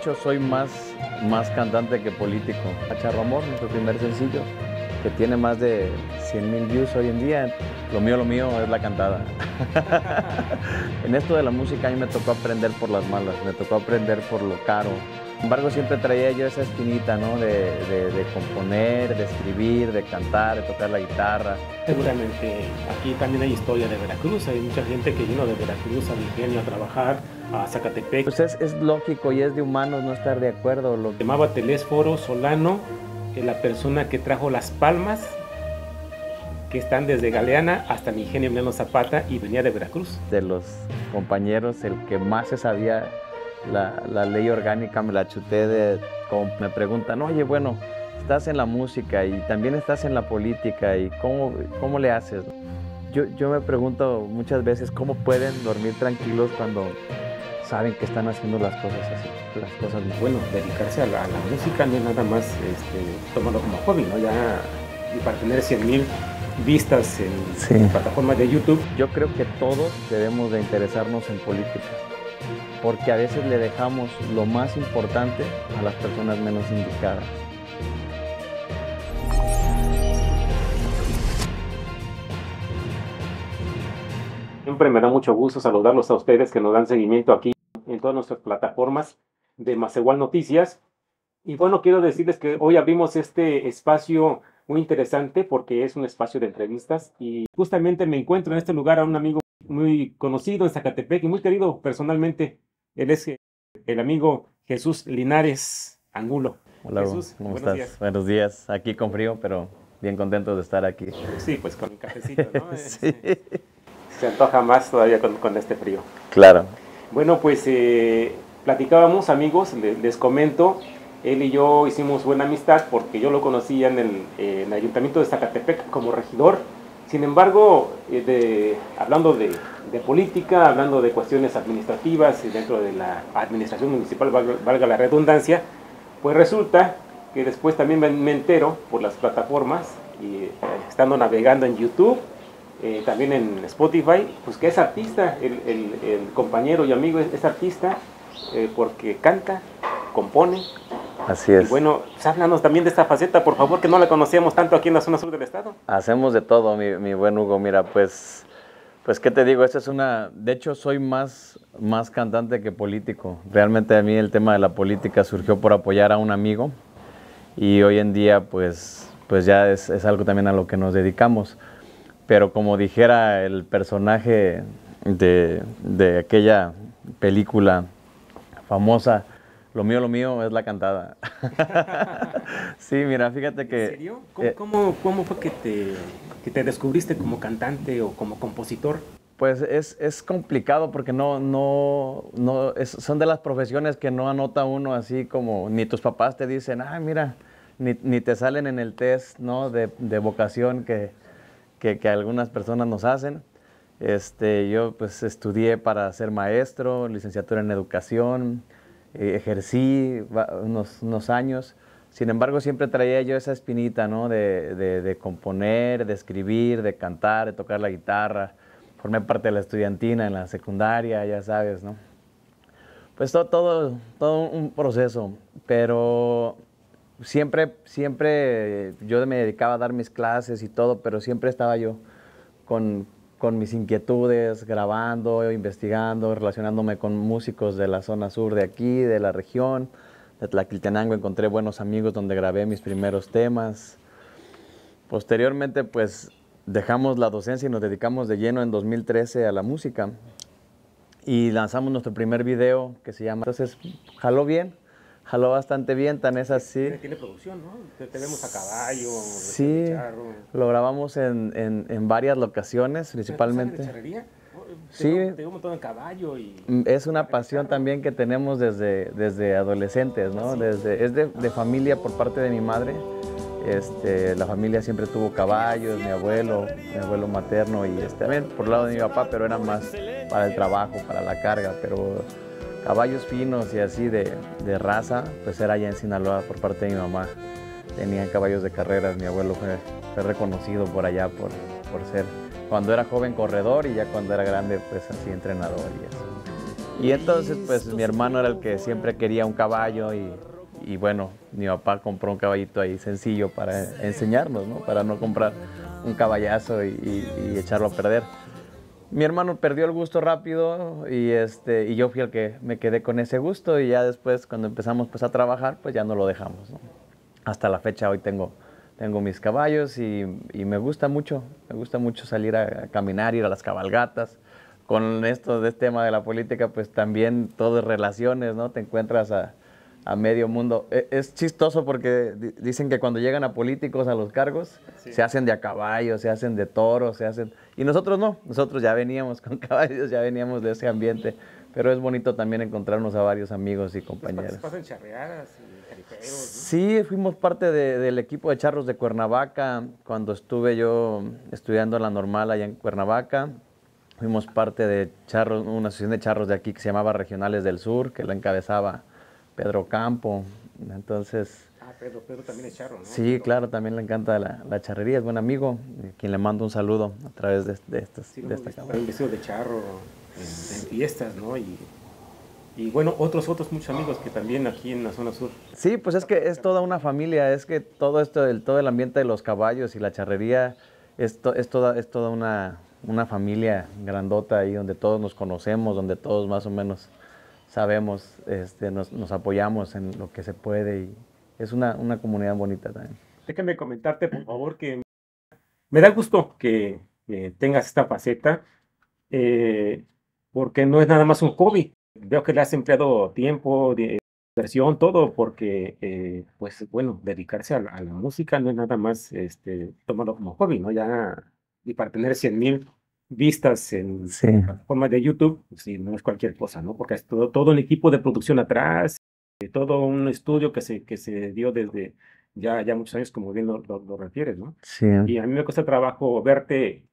hecho, soy más, más cantante que político. Charro Amor, nuestro primer sencillo, que tiene más de 100 mil views hoy en día. Lo mío, lo mío es la cantada. en esto de la música a mí me tocó aprender por las malas, me tocó aprender por lo caro, sin embargo, siempre traía yo esa espinita, ¿no? De, componer, de escribir, de cantar, de tocar la guitarra. Seguramente aquí también hay historia de Veracruz. Hay mucha gente que vino de Veracruz a Virginia a trabajar, a Zacatepec. Pues es, lógico y es de humanos no estar de acuerdo. Lo llamaba Telésforo Solano, que la persona que trajo las palmas que están desde Galeana hasta mi ingenio Zapata y venía de Veracruz. De los compañeros, el que más se sabía la, la ley orgánica me la chuté de, me preguntan, oye, bueno, estás en la música y también estás en la política y cómo, cómo le haces. Yo, yo me pregunto muchas veces cómo pueden dormir tranquilos cuando saben que están haciendo las cosas así, las cosas Bueno, dedicarse a la, música no es nada más este, tomarlo como hobby, ¿no? Ya, y para tener 100 mil vistas en, en plataformas de YouTube. Yo creo que todos debemos de interesarnos en política porque a veces le dejamos lo más importante a las personas menos indicadas. Siempre me da mucho gusto saludarlos a ustedes que nos dan seguimiento aquí en todas nuestras plataformas de igual Noticias. Y bueno, quiero decirles que hoy abrimos este espacio muy interesante porque es un espacio de entrevistas y justamente me encuentro en este lugar a un amigo muy conocido en Zacatepec y muy querido personalmente. Él es el amigo Jesús Linares Angulo. Hola, Jesús, ¿cómo buenos estás? Días. Buenos días. Aquí con frío, pero bien contento de estar aquí. Sí, pues con un cafecito, ¿no? Eh, Se antoja más todavía con, este frío. Claro. Bueno, pues eh, platicábamos, amigos, les, comento, él y yo hicimos buena amistad porque yo lo conocía en el, en el Ayuntamiento de Zacatepec como regidor sin embargo, eh, de, hablando de, política, hablando de cuestiones administrativas dentro de la administración municipal, valga, la redundancia, pues resulta que después también me entero por las plataformas, y eh, estando navegando en YouTube, eh, también en Spotify, pues que es artista, el, compañero y amigo es, artista porque canta, compone, Así es. bueno, háblanos también de esta faceta, por favor, que no la conocíamos tanto aquí en la zona sur del estado. Hacemos de todo, mi, buen Hugo. Mira, pues, pues, ¿qué te digo? Esta es una... De hecho, soy más, más cantante que político. Realmente a mí el tema de la política surgió por apoyar a un amigo y hoy en día, pues, pues ya es, algo también a lo que nos dedicamos. Pero como dijera el personaje de, de aquella película famosa, lo mío, lo mío es la cantada. sí, mira, fíjate que... ¿En serio? ¿Cómo, eh, fue que te, te, descubriste como cantante o como compositor? Pues es, complicado porque no, no, son de las profesiones que no anota uno así como ni tus papás te dicen, ah, mira, ni, te salen en el test ¿no? de, vocación que, que, que, algunas personas nos hacen. Este, yo pues estudié para ser maestro, licenciatura en educación, eh, ejercí unos, años. Sin embargo, siempre traía yo esa espinita, ¿no? De, componer, de escribir, de cantar, de tocar la guitarra. Formé parte de la estudiantina en la secundaria, ya sabes, ¿no? Pues todo, todo, todo un proceso, pero siempre, siempre yo me dedicaba a dar mis clases y todo, pero siempre estaba yo con, con mis inquietudes, grabando, investigando, relacionándome con músicos de la zona sur de aquí, de la región, de Tlaquiltenango, encontré buenos amigos donde grabé mis primeros temas. Posteriormente, pues dejamos la docencia y nos dedicamos de lleno en 2013 a la música y lanzamos nuestro primer video que se llama. Entonces, jaló bien, jaló bastante bien, tan es así. Tiene producción, ¿no? Te, a caballo. Sí, lo grabamos en, varias locaciones, principalmente. Oh, sí. un montón de caballo y... Mm, es una pasión también que tenemos desde, desde adolescentes, ¿no? Desde, es de, familia por parte de mi madre. Este, la familia siempre tuvo caballos, mi abuelo, mi abuelo materno y este, también por el lado de mi papá, pero era más para el trabajo, para la carga, pero caballos finos y así de, raza, pues era allá en Sinaloa por parte de mi mamá. Tenían caballos de carreras, mi abuelo fue, reconocido por allá por, por ser cuando era joven corredor y ya cuando era grande pues así entrenador y eso. Y entonces pues mi hermano era el que siempre quería un caballo y, bueno, mi papá compró un caballito ahí sencillo para enseñarnos, ¿no? Para no comprar un caballazo y echarlo a perder mi hermano perdió el gusto rápido y, este, y yo fui el que me quedé con ese gusto y ya después cuando empezamos pues, a trabajar, pues ya no lo dejamos. Hasta la fecha hoy tengo, tengo mis caballos y, me gusta mucho, me gusta mucho salir a, caminar, ir a las cabalgatas. Con esto de este tema de la política, pues también todo es relaciones, ¿no? Te encuentras a, a medio mundo. E, es chistoso porque dicen que cuando llegan a políticos a los cargos, se hacen de a caballo, se hacen de toros, se hacen... Y nosotros no, nosotros ya veníamos con caballos, ya veníamos de ese ambiente. Pero es bonito también encontrarnos a varios amigos y pues, pues, compañeros. ¿Pasan charreadas Sí, fuimos parte del equipo de charros de Cuernavaca cuando estuve yo estudiando la normal allá en Cuernavaca. Fuimos parte de charros, una asociación de charros de aquí que se llamaba Regionales del Sur, que la encabezaba Pedro Campo. Entonces. Ah, Pedro, Pedro también es charro, ¿no? Sí, claro, también le encanta la, charrería, es buen amigo, quien le mando un saludo a través de, de, estas, de esta de charro en, fiestas, ¿no? Y, y bueno, otros, otros muchos amigos que también aquí en la zona sur. Sí, pues es que es toda una familia, es que todo esto, el, todo el ambiente de los caballos y la charrería es, es toda, es toda una, una familia grandota ahí donde todos nos conocemos, donde todos más o menos sabemos, este, nos, apoyamos en lo que se puede y es una, una comunidad bonita también. Déjame comentarte, por favor, que me da gusto que tengas esta faceta, eh, porque no es nada más un hobby. Veo que le has empleado tiempo, diversión, todo, porque, eh, pues bueno, dedicarse a la, música no es nada más este, tomarlo como hobby, ¿no? Ya, y para tener 100 mil vistas en sí. de YouTube, pues sí, no es cualquier cosa, ¿no? Porque es todo, todo equipo de producción atrás, eh, todo un estudio que se, que se dio desde ya, ya muchos años, como bien lo, refieres, ¿no? Y a mí me cuesta trabajo verte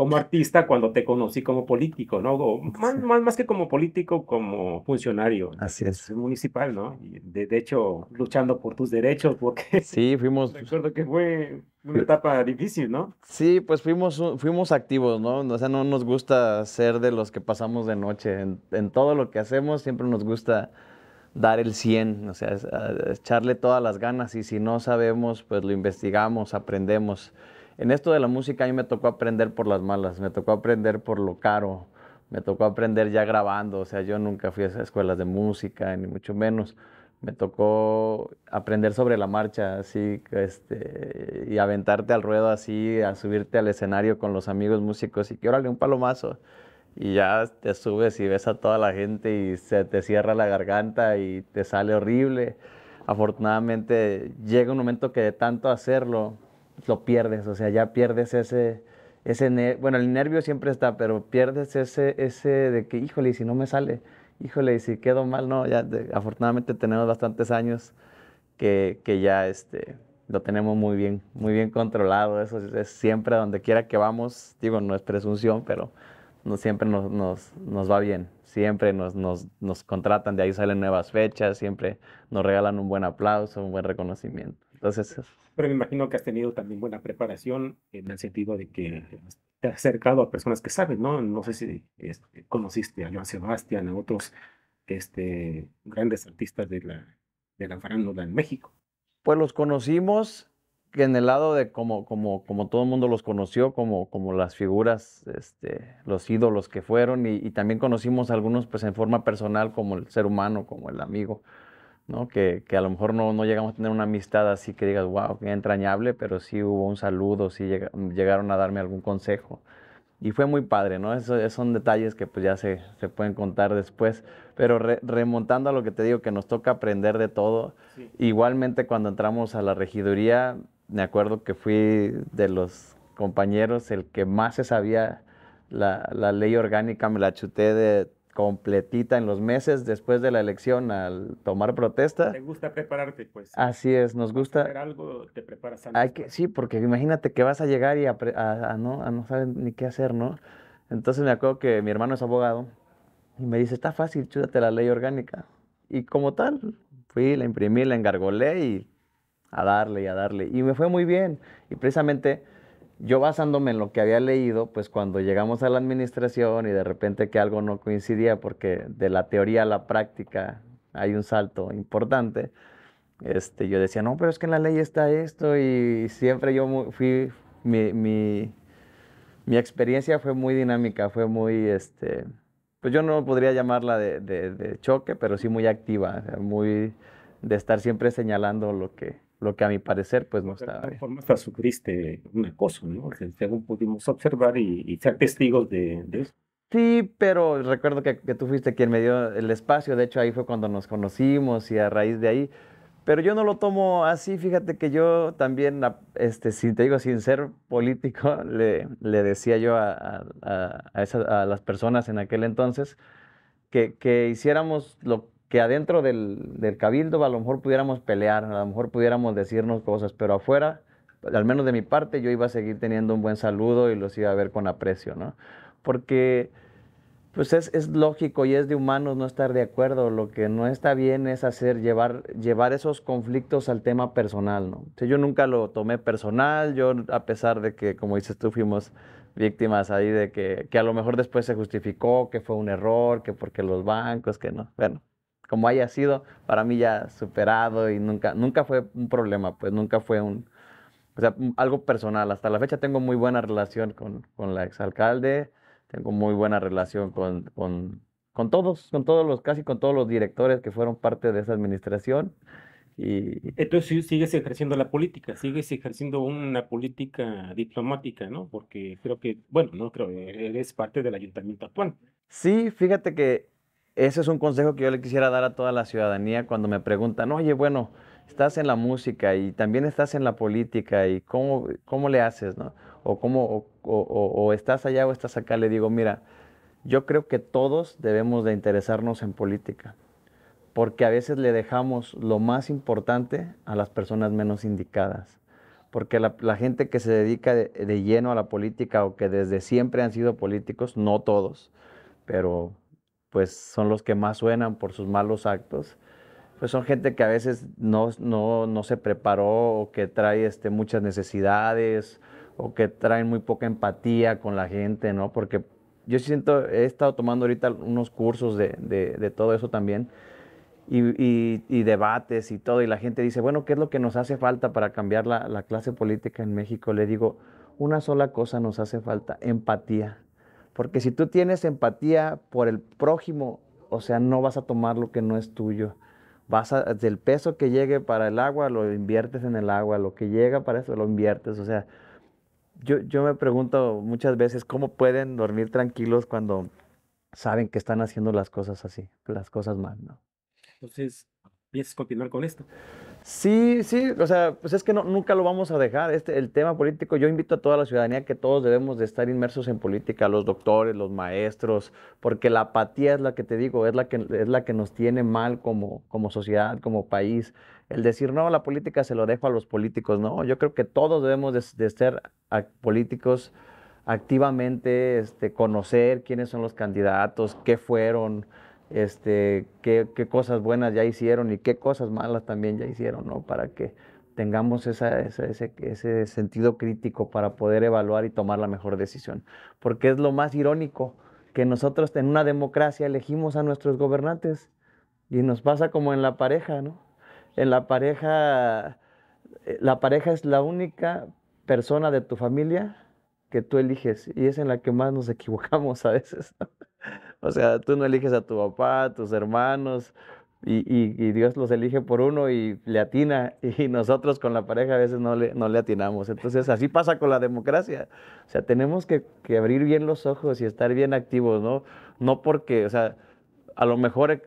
como artista cuando te conocí como político, ¿no? más, más, que como político, como funcionario. Así es. Municipal, ¿no? de, hecho, luchando por tus derechos, porque... Sí, fuimos... Recuerdo que fue una etapa difícil, ¿no? Sí, pues fuimos, fuimos activos, ¿no? O sea, no nos gusta ser de los que pasamos de noche. En, en todo lo que hacemos siempre nos gusta dar el 100, o sea, ah, echarle todas las ganas y si no sabemos, pues lo investigamos, aprendemos en esto de la música a mí me tocó aprender por las malas, me tocó aprender por lo caro, me tocó aprender ya grabando, o sea, yo nunca fui a escuelas de música, ni mucho menos. Me tocó aprender sobre la marcha, así, este, y aventarte al ruedo así, a subirte al escenario con los amigos músicos y que órale un palomazo. Y ya te subes y ves a toda la gente y se te cierra la garganta y te sale horrible. Afortunadamente llega un momento que de tanto hacerlo, lo pierdes, o sea, ya pierdes ese, ese bueno, el nervio siempre está, pero pierdes ese, ese de que, híjole, y si no me sale, híjole, y si quedo mal, no, ya afortunadamente tenemos bastantes años que, ya este, lo tenemos muy bien, muy bien controlado, eso es, siempre donde quiera que vamos, digo, no es presunción, pero no, siempre nos, nos, va bien, siempre nos, nos, nos contratan, de ahí salen nuevas fechas, siempre nos regalan un buen aplauso, un buen reconocimiento. Entonces, pero me imagino que has tenido también buena preparación en el sentido de que te has acercado a personas que saben, ¿no? No sé si este, conociste a Joan Sebastián, a otros este, grandes artistas de la, de la farándula en México. Pues los conocimos en el lado de como, como, como todo el mundo los conoció, como, como las figuras, este, los ídolos que fueron, y, también conocimos a algunos pues en forma personal como el ser humano, como el amigo. Que, a lo mejor no, llegamos a tener una amistad así que digas, wow, qué entrañable, pero sí hubo un saludo, sí llegaron a darme algún consejo. Y fue muy padre, ¿no? Eso, esos son detalles que pues ya se, se pueden contar después. Pero remontando a lo que te digo, que nos toca aprender de todo. Igualmente cuando entramos a la regiduría, me acuerdo que fui de los compañeros el que más se sabía la, la ley orgánica, me la chuté de completita en los meses después de la elección al tomar protesta. Te gusta prepararte, pues. Así es, nos gusta. Hacer algo, te preparas antes, Hay que, pues. sí, porque imagínate que vas a llegar y no, a no saber ni qué hacer, ¿no? Entonces me acuerdo que mi hermano es abogado y me dice, está fácil, chúdate la ley orgánica. Y como tal, fui, la imprimí, la engargolé y a darle y a darle. Y me fue muy bien. Y precisamente yo basándome en lo que había leído, pues cuando llegamos a la administración y de repente que algo no coincidía, porque de la teoría a la práctica hay un salto importante, este, yo decía, no, pero es que en la ley está esto y siempre yo fui, mi, mi, mi experiencia fue muy dinámica, fue muy, este, pues yo no podría llamarla de, de choque, pero sí muy activa, muy de estar siempre señalando lo que, lo que a mi parecer pues no está bien. De forma hasta sufriste un acoso, ¿no? Según pudimos observar y, ser testigos de, eso. Sí, pero recuerdo que, tú fuiste quien me dio el espacio, de hecho ahí fue cuando nos conocimos y a raíz de ahí, pero yo no lo tomo así, fíjate que yo también, este, si te digo sin ser político, le, le decía yo a, a, a, las personas en aquel entonces que, que hiciéramos lo que adentro del, del, cabildo pues, a lo mejor pudiéramos pelear, a lo mejor pudiéramos decirnos cosas, pero afuera, al menos de mi parte, yo iba a seguir teniendo un buen saludo y los iba a ver con aprecio, ¿no? Porque pues es, es lógico y es de humanos no estar de acuerdo, lo que no está bien es hacer, llevar, llevar esos conflictos al tema personal, ¿no? O yo nunca lo tomé personal, yo a pesar de que, como dices tú, fuimos víctimas ahí de que, que a lo mejor después se justificó, que fue un error, que porque los bancos, que no, bueno como haya sido, para mí ya superado y nunca, nunca fue un problema, pues nunca fue un, o sea, algo personal. Hasta la fecha tengo muy buena relación con, con la exalcalde, tengo muy buena relación con, con, con, todos, con todos los, casi con todos los directores que fueron parte de esa administración. Y... Entonces sigues ejerciendo la política, sigues ejerciendo una política diplomática, ¿no? Porque creo que, bueno, no creo, eh, eres parte del ayuntamiento actual. Sí, fíjate que ese es un consejo que yo le quisiera dar a toda la ciudadanía cuando me preguntan, oye, bueno, estás en la música y también estás en la política y cómo, cómo le haces, ¿no? O, cómo, o, estás allá o estás acá, le digo, mira, yo creo que todos debemos de interesarnos en política, porque a veces le dejamos lo más importante a las personas menos indicadas porque la, gente que se dedica de, lleno a la política o que desde siempre han sido políticos, no todos, pero pues son los que más suenan por sus malos actos, pues son gente que a veces no, se preparó o que trae este, muchas necesidades o que trae muy poca empatía con la gente, ¿no? Porque yo siento, he estado tomando ahorita unos cursos de, todo eso también y, debates y todo, y la gente dice, bueno, ¿qué es lo que nos hace falta para cambiar la, la clase política en México? Le digo, una sola cosa nos hace falta, empatía porque si tú tienes empatía por el prójimo, o sea, no vas a tomar lo que no es tuyo. Vas a, del peso que llegue para el agua, lo inviertes en el agua, lo que llega para eso, lo inviertes. O sea, yo, me pregunto muchas veces cómo pueden dormir tranquilos cuando saben que están haciendo las cosas así, las cosas mal, ¿no? Entonces, piensas continuar con esto. Sí, sí, o sea, pues es que nunca lo vamos a dejar. Este, el tema político, yo invito a toda la ciudadanía que todos debemos de estar inmersos en política, los doctores, los maestros, porque la apatía es la que te digo, es la que, es la que nos tiene mal como, como sociedad, como país. El decir, no, la política se lo dejo a los políticos, no, yo creo que todos debemos de, ser políticos activamente, este, conocer quiénes son los candidatos, qué fueron, este, qué, cosas buenas ya hicieron y qué cosas malas también ya hicieron, ¿no? Para que tengamos ese, ese, sentido crítico para poder evaluar y tomar la mejor decisión. Porque es lo más irónico que nosotros en una democracia elegimos a nuestros gobernantes y nos pasa como en la pareja, ¿no? En la pareja, eh, la pareja es la única persona de tu familia que tú eliges y es en la que más nos equivocamos a veces. O sea, tú no eliges a tu papá, a tus hermanos, y, Dios los elige por uno y le atina, y nosotros con la pareja a veces no le, no le atinamos. Entonces así pasa con la democracia. O sea, tenemos que, que, abrir bien los ojos y estar bien activos, ¿no? No porque, o sea, a lo mejor eh,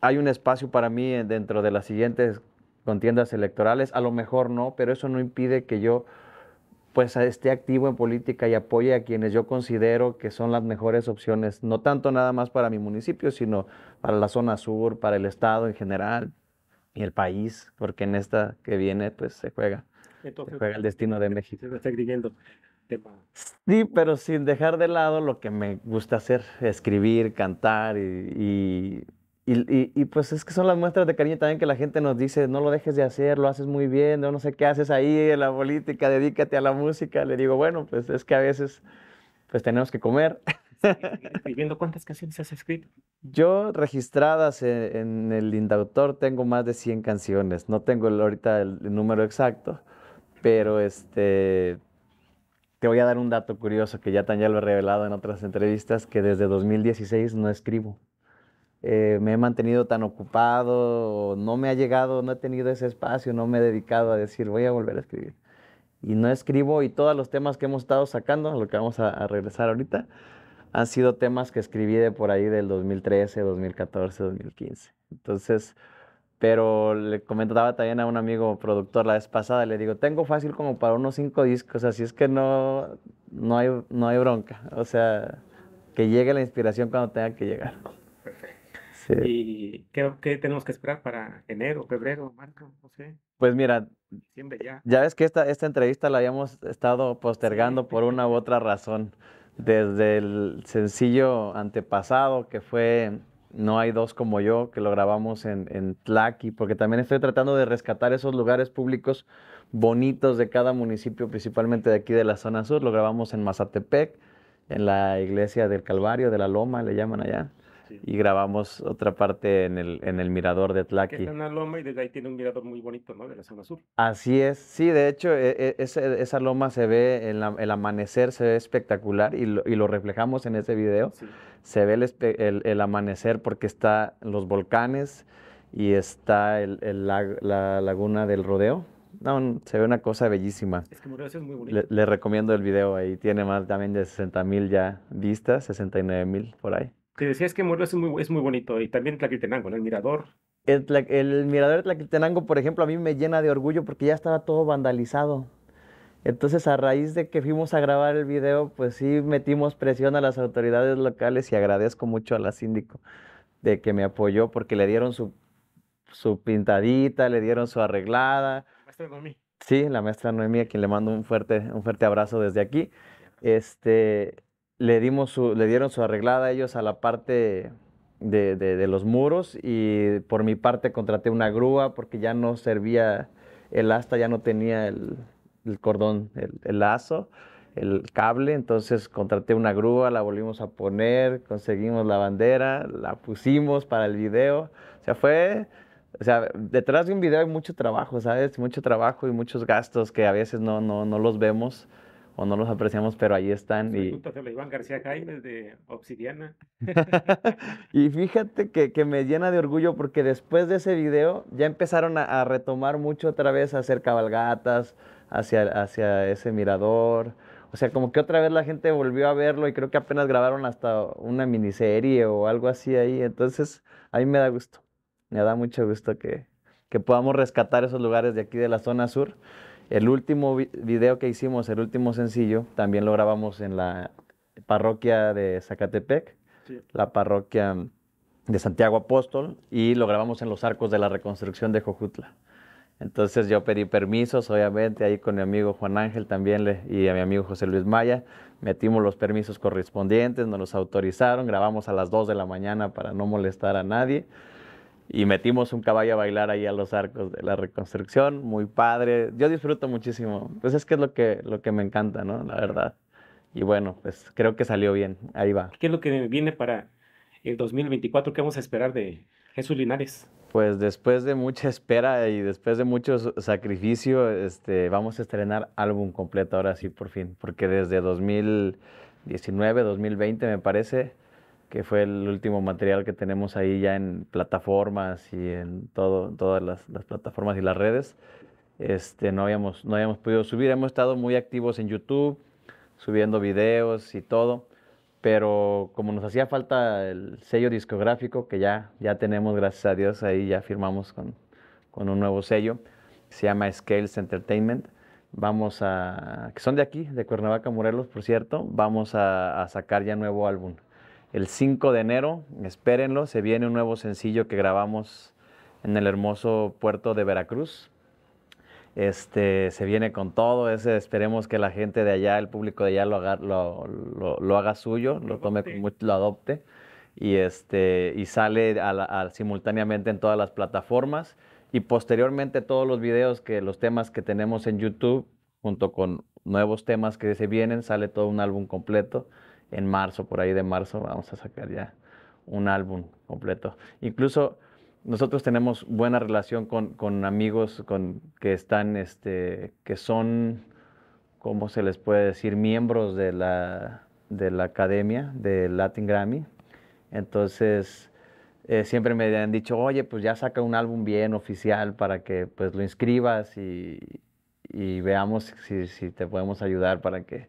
hay un espacio para mí eh, dentro de las siguientes contiendas electorales, a lo mejor no, pero eso no impide que yo pues esté activo en política y apoye a quienes yo considero que son las mejores opciones, no tanto nada más para mi municipio, sino para la zona sur, para el estado en general y el país, porque en esta que viene pues se juega, el destino de México. Se está escribiendo. Sí, pero sin dejar de lado lo que me gusta hacer, escribir, cantar y y, pues es que son las muestras de cariño también que la gente nos dice, no lo dejes de hacer, lo haces muy bien, no, sé qué haces ahí en la política, dedícate a la música. Le digo, bueno, pues es que a veces pues tenemos que comer. y ¿Viendo cuántas canciones has escrito? Yo registradas e, en, el Indautor tengo más de 100 canciones, no tengo el, ahorita el, número exacto, pero este... Te voy a dar un dato curioso que ya tan ya lo he revelado en otras entrevistas, que desde 2016 no escribo. Eh, me he mantenido tan ocupado, no me ha llegado, no he tenido ese espacio, no me he dedicado a decir voy a volver a escribir. Y no escribo y todos los temas que hemos estado sacando, a lo que vamos a, regresar ahorita, han sido temas que escribí de por ahí del 2013, 2014, 2015. Entonces, pero le comentaba también a un amigo productor la vez pasada, le digo, tengo fácil como para unos cinco discos, así es que no, hay, no hay bronca. O sea, que llegue la inspiración cuando tenga que llegar. ¿Y qué, tenemos que esperar para enero, febrero, marzo? No sé. Pues mira, ya. ya ves que esta, esta entrevista la habíamos estado postergando por una u otra razón. Desde el sencillo antepasado que fue No hay dos como yo, que lo grabamos en, en Tlaqui, porque también estoy tratando de rescatar esos lugares públicos bonitos de cada municipio, principalmente de aquí de la zona sur. Lo grabamos en Mazatepec, en la iglesia del Calvario, de la Loma, le llaman allá y grabamos otra parte en el, en el mirador de Tlaqui. Que una loma y desde ahí tiene un mirador muy bonito, ¿no? De la zona sur. Así es, sí, de hecho, e, e, esa, loma se ve, en el amanecer se ve espectacular y lo, y lo reflejamos en ese video. Se ve el, el, amanecer porque está los volcanes y está la, la laguna del rodeo. No, se ve una cosa bellísima. Es que Morelos es muy bonito. Le, le, recomiendo el video ahí. Tiene más también de 60 mil ya vistas, 69 mil por ahí te decía es que Morelos es muy, muy bonito y también Tlaquiltenango, El mirador. El, mirador de Tlaquiltenango, por ejemplo, a mí me llena de orgullo porque ya estaba todo vandalizado. Entonces, a raíz de que fuimos a grabar el video, pues sí metimos presión a las autoridades locales y agradezco mucho a la síndico de que me apoyó porque le dieron su, pintadita, le dieron su arreglada. Maestra Noemí. Sí, la maestra Noemí, a quien le mando un fuerte, un fuerte abrazo desde aquí. Este, le, dieron su arreglada a ellos a la parte de, los muros y por mi parte contraté una grúa porque ya no servía el asta, ya no tenía el, cordón, el, el, lazo, el cable, entonces contraté una grúa, la volvimos a poner, conseguimos la bandera, la pusimos para el video, o sea, fue... O sea, detrás de un video hay mucho trabajo, ¿sabes? Mucho trabajo y muchos gastos que a veces no los vemos o no los apreciamos, pero ahí están. Y... a Iván García de Obsidiana. y fíjate que, me llena de orgullo porque después de ese video ya empezaron a, retomar mucho otra vez a hacer cabalgatas hacia, hacia ese mirador. O sea, como que otra vez la gente volvió a verlo y creo que apenas grabaron hasta una miniserie o algo así ahí. Entonces, a mí me da gusto. Me da mucho gusto que, que podamos rescatar esos lugares de aquí de la zona sur. El último video que hicimos, el último sencillo, también lo grabamos en la parroquia de Zacatepec, la parroquia de Santiago Apóstol, y lo grabamos en los arcos de la reconstrucción de Jojutla. Entonces yo pedí permisos, obviamente, ahí con mi amigo Juan Ángel también y a mi amigo José Luis Maya. Metimos los permisos correspondientes, nos los autorizaron, grabamos a las 2 de la mañana para no molestar a nadie y metimos un caballo a bailar ahí a los arcos de la reconstrucción, muy padre. Yo disfruto muchísimo, pues es que es lo que, lo que me encanta, ¿no? La verdad. Y bueno, pues creo que salió bien, ahí va. ¿Qué es lo que viene para el 2024? ¿Qué vamos a esperar de Jesús Linares? Pues después de mucha espera y después de mucho sacrificio, este, vamos a estrenar álbum completo ahora sí, por fin, porque desde 2019, 2020 me parece, que fue el último material que tenemos ahí ya en plataformas y en todas las, plataformas y las redes. Este, no, habíamos, no habíamos podido subir. Hemos estado muy activos en YouTube, subiendo videos y todo, pero como nos hacía falta el sello discográfico, que ya, ya tenemos, gracias a Dios, ahí ya firmamos con, un nuevo sello, se llama Scales Entertainment. Vamos a, que son de aquí, de Cuernavaca, Morelos, por cierto, vamos a sacar ya nuevo álbum el 5 de enero, espérenlo, se viene un nuevo sencillo que grabamos en el hermoso puerto de Veracruz. Este, se viene con todo, ese, esperemos que la gente de allá, el público de allá lo haga, lo, lo, haga suyo, lo, tome, lo adopte y, este, y sale simultáneamente en todas las plataformas y posteriormente todos los videos que los temas que tenemos en YouTube junto con nuevos temas que se vienen, sale todo un álbum completo en marzo, por ahí de marzo, vamos a sacar ya un álbum completo. Incluso nosotros tenemos buena relación con, amigos con, que están, este, que son, ¿cómo se les puede decir? Miembros de la, de la academia de Latin Grammy. Entonces, eh, siempre me han dicho, oye, pues ya saca un álbum bien oficial para que pues lo inscribas y, veamos si, te podemos ayudar para que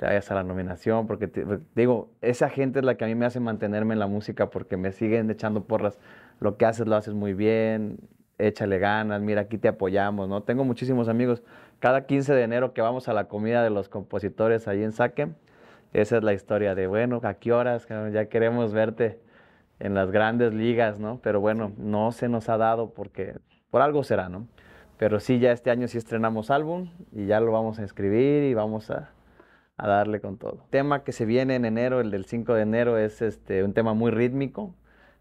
te vayas a la nominación, porque digo, esa gente es la que a mí me hace mantenerme en la música porque me siguen echando porras. Lo que haces lo haces muy bien, échale ganas, mira, aquí te apoyamos, ¿no? Tengo muchísimos amigos. Cada 15 de enero que vamos a la comida de los compositores ahí en Saque esa es la historia de, bueno, ¿a qué horas? Ya queremos verte en las grandes ligas, ¿no? Pero bueno, no se nos ha dado porque por algo será, ¿no? Pero sí, ya este año sí estrenamos álbum y ya lo vamos a escribir y vamos a, a darle con todo. tema que se viene en enero, el del 5 de enero, es este, un tema muy rítmico,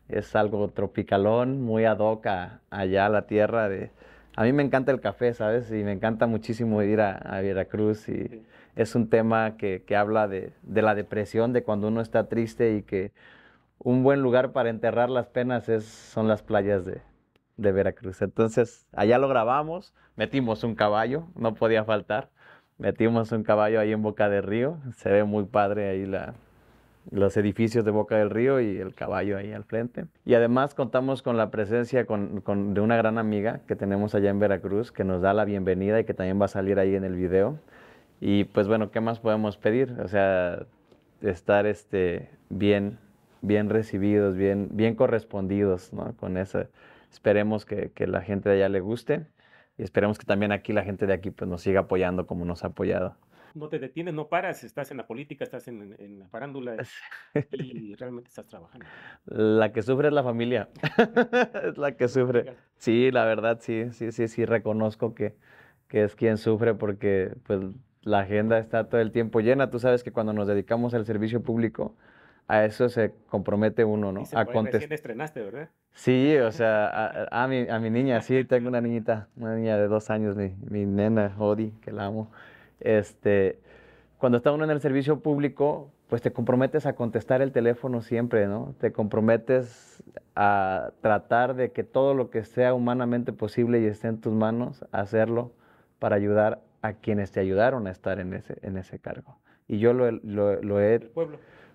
es algo tropicalón, muy ad hoc allá a la tierra. De, a mí me encanta el café, ¿sabes? Y me encanta muchísimo ir a, Veracruz y es un tema que, habla de, la depresión, de cuando uno está triste y que un buen lugar para enterrar las penas es, son las playas de Veracruz. Entonces, allá lo grabamos, metimos un caballo, no podía faltar. Metimos un caballo ahí en Boca del Río. Se ve muy padre ahí la, los edificios de Boca del Río y el caballo ahí al frente. Y además contamos con la presencia con, de una gran amiga que tenemos allá en Veracruz, que nos da la bienvenida y que también va a salir ahí en el video. Y pues bueno, ¿qué más podemos pedir? O sea, estar este, bien, bien recibidos, bien, bien correspondidos ¿no? con eso. Esperemos que, que la gente de allá le guste. Y esperemos que también aquí la gente de aquí pues, nos siga apoyando como nos ha apoyado. No te detienes, no paras, estás en la política, estás en, en la farándula y realmente estás trabajando. La que sufre es la familia, es la que sufre. Sí, la verdad, sí, sí, sí, sí, reconozco que, que es quien sufre porque pues, la agenda está todo el tiempo llena. Tú sabes que cuando nos dedicamos al servicio público, a eso se compromete uno, ¿no? a contestar. estrenaste, ¿verdad? Sí, o sea, a, mi, a, mi, niña, sí, tengo una niñita, una niña de dos años, mi, mi nena, Jodi, que la amo. Este, cuando está uno en el servicio público, pues te comprometes a contestar el teléfono siempre, ¿no? Te comprometes a tratar de que todo lo que sea humanamente posible y esté en tus manos, hacerlo para ayudar a quienes te ayudaron a estar en ese, en ese cargo. Y yo lo, he... El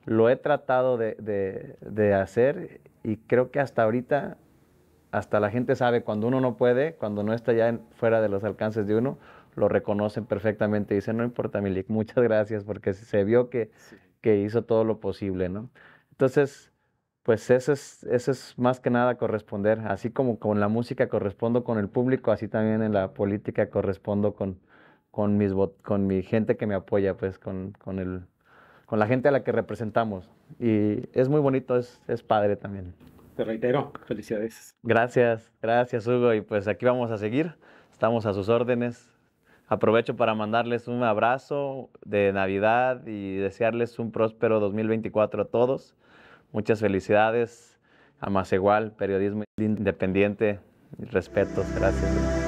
lo he tratado de, hacer y creo que hasta ahorita, hasta la gente sabe cuando uno no puede, cuando no está ya fuera de los alcances de uno, lo reconocen perfectamente y dicen, no importa, Milik, muchas gracias porque se vio que, que hizo todo lo posible, ¿no? Entonces, pues eso es, es más que nada corresponder, así como con la música correspondo con el público, así también en la política correspondo con, con, mis, con mi gente que me apoya, pues con, con el con la gente a la que representamos. Y es muy bonito, es, padre también. Te reitero, felicidades. Gracias, gracias Hugo. Y pues aquí vamos a seguir, estamos a sus órdenes. Aprovecho para mandarles un abrazo de Navidad y desearles un próspero 2024 a todos. Muchas felicidades a igual periodismo independiente. Respetos, gracias.